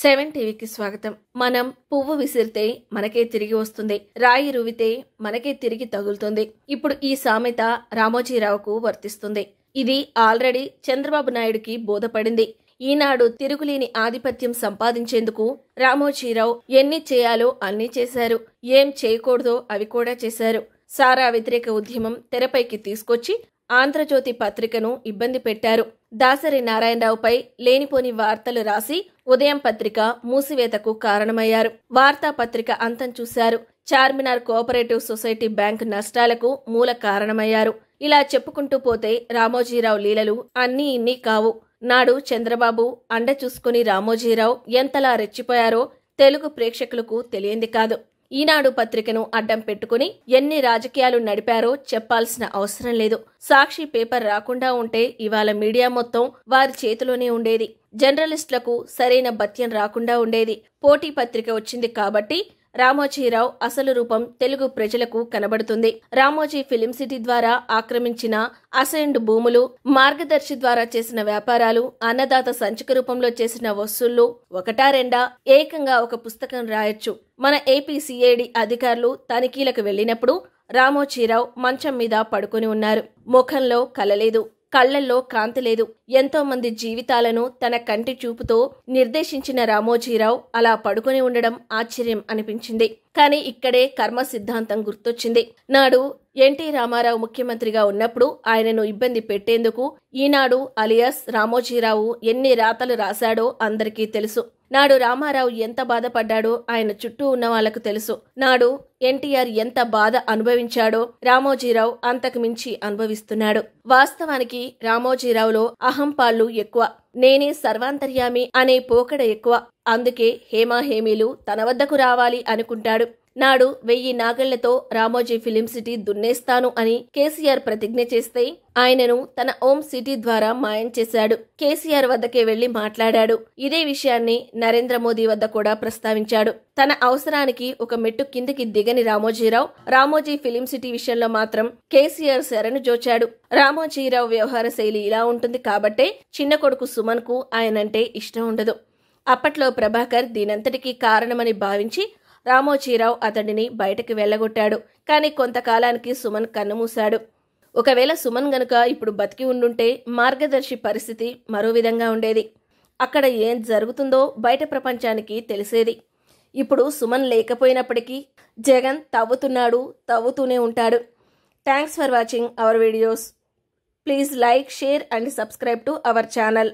seven టీవీకి స్వాగతం మనం పువ్వు విసిరితే మనకే తిరిగి వస్తుంది రాయి రువితే మనకే తిరిగి తగులుతుంది ఇప్పుడు ఈ సామెత రామోజీరావుకు వర్తిస్తుంది ఇది ఆల్రెడీ చంద్రబాబు నాయుడుకి బోధపడింది ఈనాడు తిరుగులేని ఆధిపత్యం సంపాదించేందుకు రామోజీరావు ఎన్ని చేయాలో అన్నీ చేశారు ఏం చేయకూడదో అవి కూడా చేశారు సారా వ్యతిరేక ఉద్యమం తెరపైకి తీసుకొచ్చి ఆంధ్రజ్యోతి పత్రికను ఇబ్బంది పెట్టారు దాసరి నారాయణరావుపై లేనిపోని వార్తలు రాసి ఉదయం పత్రిక మూసివేతకు కారణమయ్యారు వార్తాపత్రిక అంతం చూశారు చార్మినార్ కోఆపరేటివ్ సొసైటీ బ్యాంక్ నష్టాలకు మూల కారణమయ్యారు ఇలా చెప్పుకుంటూ పోతే రామోజీరావు లీలలు అన్నీ ఇన్ని కావు నాడు చంద్రబాబు అండ చూసుకుని రామోజీరావు ఎంతలా రెచ్చిపోయారో తెలుగు ప్రేక్షకులకు తెలియంది కాదు ఈనాడు పత్రికను అడ్డం పెట్టుకుని ఎన్ని రాజకీయాలు నడిపారో చెప్పాల్సిన అవసరం లేదు సాక్షి పేపర్ రాకుండా ఉంటే ఇవాళ మీడియా మొత్తం వారి చేతిలోనే ఉండేది జర్నలిస్టులకు సరైన భత్యం రాకుండా ఉండేది పోటీ పత్రిక వచ్చింది కాబట్టి రామోజీరావు అసలు రూపం తెలుగు ప్రజలకు కనబడుతుంది రామోజీ ఫిలిం సిటీ ద్వారా ఆక్రమించిన అసైన్డ్ భూములు మార్గదర్శి ద్వారా చేసిన వ్యాపారాలు అన్నదాత సంచిక రూపంలో చేసిన వసూళ్లు ఒకటా రెండా ఏకంగా ఒక పుస్తకం రాయొచ్చు మన ఏపీ సిఐడి అధికారులు తనిఖీలకు వెళ్ళినప్పుడు రామోజీరావు మంచం మీద పడుకుని ఉన్నారు ముఖంలో కలలేదు కళ్లల్లో కాంతి లేదు ఎంతో మంది జీవితాలను తన కంటి చూపుతో నిర్దేశించిన రామోజీరావు అలా పడుకుని ఉండడం ఆశ్చర్యం అనిపించింది కానీ ఇక్కడే కర్మ సిద్ధాంతం గుర్తొచ్చింది నాడు ఎన్టీ రామారావు ముఖ్యమంత్రిగా ఉన్నప్పుడు ఆయనను ఇబ్బంది పెట్టేందుకు ఈనాడు అలియాస్ రామోజీరావు ఎన్ని రాతలు రాశాడో అందరికీ తెలుసు నాడు రామారావు ఎంత బాధపడ్డాడో ఆయన చుట్టూ ఉన్న వాళ్లకు తెలుసు నాడు ఎన్టీఆర్ ఎంత బాధ అనుభవించాడో రామోజీరావు అంతకు మించి అనుభవిస్తున్నాడు వాస్తవానికి రామోజీరావులో అహంపాళ్లు ఎక్కువ నేనే సర్వాంతర్యామి అనే పోకడ ఎక్కువ అందుకే హేమాహేమీలు తన వద్దకు రావాలి అనుకుంటాడు నాడు వెయ్యి నాగళ్లతో రామోజీ ఫిలిం సిటీ దున్నేస్తాను అని కేసీఆర్ ప్రతిజ్ఞ చేస్తే ఆయనను తన ఓం సిటీ ద్వారా మాయం చేశాడు కేసీఆర్ వద్దకే వెళ్లి మాట్లాడాడు ఇదే విషయాన్ని నరేంద్ర మోదీ వద్ద కూడా ప్రస్తావించాడు తన అవసరానికి ఒక మెట్టు కిందికి దిగని రామోజీరావు రామోజీ ఫిలిం సిటీ విషయంలో మాత్రం కేసీఆర్ శరణు జోచాడు రామోజీరావు వ్యవహార శైలి ఇలా ఉంటుంది కాబట్టే చిన్న కొడుకు సుమన్కు ఆయనంటే ఇష్టం ఉండదు అప్పట్లో ప్రభాకర్ దీనంతటికీ కారణమని భావించి రామోజీరావు అతడిని బయటకు వెళ్ళగొట్టాడు కానీ కొంతకాలానికి సుమన్ కన్నుమూశాడు ఒకవేళ సుమన్ గనుక ఇప్పుడు బతికి ఉండుంటే మార్గదర్శి పరిస్థితి మరో విధంగా ఉండేది అక్కడ ఏం జరుగుతుందో బయట ప్రపంచానికి తెలిసేది ఇప్పుడు సుమన్ లేకపోయినప్పటికీ జగన్ తవ్వుతున్నాడు తవ్వుతూనే ఉంటాడు thanks for watching our videos please like share and subscribe to our channel